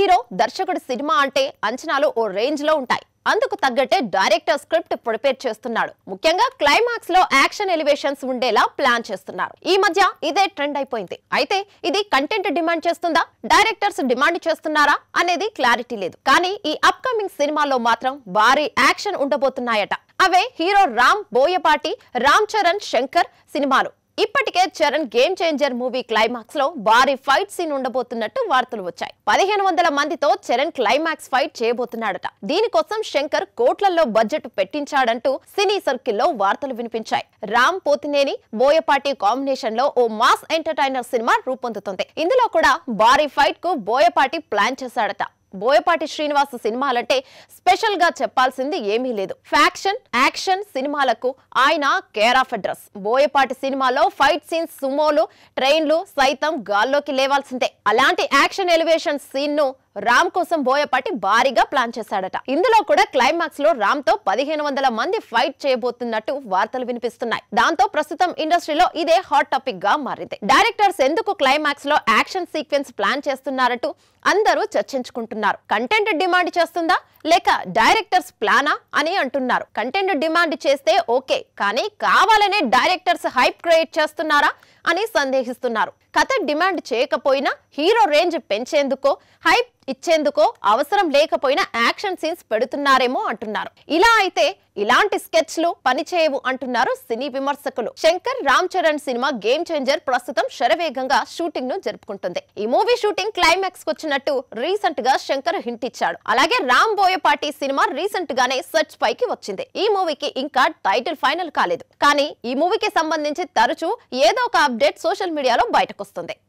hero దర్శకుడు cinema అంటే అంచనాలు ఓ రేంజ్ లో ఉంటాయి అందుకు తగ్గట్టే డైరెక్టర్ స్క్రిప్ట్ ప్రిపేర్ చేస్తున్నాడు ముఖ్యంగా క్లైమాక్స్ లో యాక్షన్ ఎలివేషన్స్ ఉండేలా ప్లాన్ చేస్తున్నారు ఈ మధ్య ఇదే ట్రెండ్ అయిపోయింది అయితే ఇది కంటెంట్ డిమాండ్ చేస్తుందా డైరెక్టర్స్ డిమాండ్ చేస్తున్నారా అనేది క్లారిటీ లేదు కానీ ఈ అప్కమింగ్ సినిమాలో మాత్రం భారీ యాక్షన్ ఉండబోతున్నాయట అవే హీరో రామ్ బోయపాటి రామ్ చరణ్ శంకర్ సినిమాలు ఇప్పటికే Charan game changer movie climax లో భారీ ఫైట్ సీన్ ఉండబోతున్నట్టు వార్తలు వచ్చాయి పదిహేను వందల మందితో చరణ్ క్లైమాక్స్ ఫైట్ చేయబోతున్నాడట దీనికోసం శంకర్ కోట్లలో బడ్జెట్ పెట్టించాడంటూ సినీ సర్కిల్లో వార్తలు వినిపించాయి రామ్ పోతినేని బోయపాటి కాంబినేషన్ లో ఓ మాస్ ఎంటర్టైనర్ సినిమా రూపొందుతుంది ఇందులో కూడా భారీ ఫైట్ కు బోయపాటి ప్లాన్ చేశాడట బోయపాటి శ్రీనివాస్ సినిమాలంటే స్పెషల్ గా చెప్పాల్సింది ఏమీ లేదు ఫ్యాక్షన్ యాక్షన్ సినిమాలకు ఆయన కేర్ ఆఫ్ అడ్రస్ బోయపాటి సినిమాలో ఫైట్ సీన్స్ సుమోలు ట్రైన్లు సైతం గాల్లోకి లేవాల్సిందే అలాంటి యాక్షన్ ఎలివేషన్ సీన్ ను రామ్ కోసం బోయపాటి భారీగా ప్లాన్ చేశాడట ఇందులో కూడా క్లైమాక్స్ లో రామ్ తో పదిహేను వందల మంది ఫైట్ చేయబోతున్నట్టు వార్తలు వినిపిస్తున్నాయి దాంతో ప్రస్తుతం ఇండస్ట్రీలో ఇదే హాట్ టాపిక్ గా మారింది డైరెక్టర్స్ ఎందుకు క్లైమాక్స్ లో యాక్షన్ సీక్వెన్స్ ప్లాన్ చేస్తున్నారంటూ అందరూ చర్చించుకుంటున్నారు కంటెంట్ డిమాండ్ చేస్తుందా లేక డైరెక్టర్స్ ప్లానా అని అంటున్నారు కంటెంట్ డిమాండ్ చేస్తే ఓకే కానీ కావాలనే డైరెక్టర్స్ హైప్ క్రియేట్ చేస్తున్నారా అని సందేహిస్తున్నారు కథ డిమాండ్ చేయకపోయినా హీరో రేంజ్ పెంచేందుకో హైప్ ఇచ్చేందుకో అవసరం లేకపోయినా యాక్షన్ సీన్స్ పెడుతున్నారేమో అంటున్నారు ఇలా అయితే ఇలాంటి స్కెచ్లు పనిచేయవు అంటున్నారు సినీ విమర్శకులు శంకర్ రామ్ చరణ్ సినిమా గేమ్ చేంజర్ ప్రస్తుతం శరవేగంగా షూటింగ్ ను జరుపుకుంటుంది ఈ మూవీ షూటింగ్ క్లైమాక్స్ వచ్చినట్టు రీసెంట్ గా శంకర్ హింట్ ఇచ్చాడు అలాగే రామ్ బోయపాటి సినిమా రీసెంట్ గానే సెర్చ్ పైకి వచ్చింది ఈ మూవీకి ఇంకా టైటిల్ ఫైనల్ కాలేదు కానీ ఈ మూవీకి సంబంధించి తరచూ ఏదో ఒక అప్డేట్ సోషల్ మీడియాలో బయటకు వస్తుంది